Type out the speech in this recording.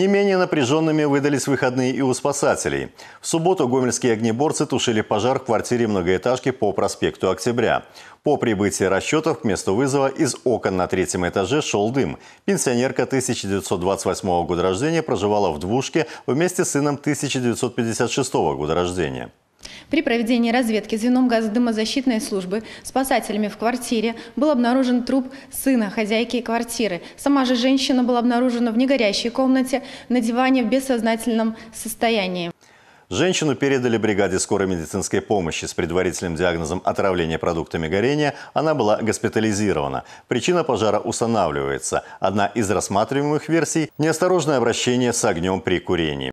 Не менее напряженными выдались выходные и у спасателей. В субботу гомельские огнеборцы тушили пожар в квартире многоэтажки по проспекту Октября. По прибытии расчетов к месту вызова из окон на третьем этаже шел дым. Пенсионерка 1928 года рождения проживала в двушке вместе с сыном 1956 года рождения. При проведении разведки звеном газодымозащитной службы спасателями в квартире был обнаружен труп сына хозяйки квартиры. Сама же женщина была обнаружена в негорящей комнате на диване в бессознательном состоянии. Женщину передали бригаде скорой медицинской помощи с предварительным диагнозом отравления продуктами горения. Она была госпитализирована. Причина пожара устанавливается. Одна из рассматриваемых версий – неосторожное обращение с огнем при курении.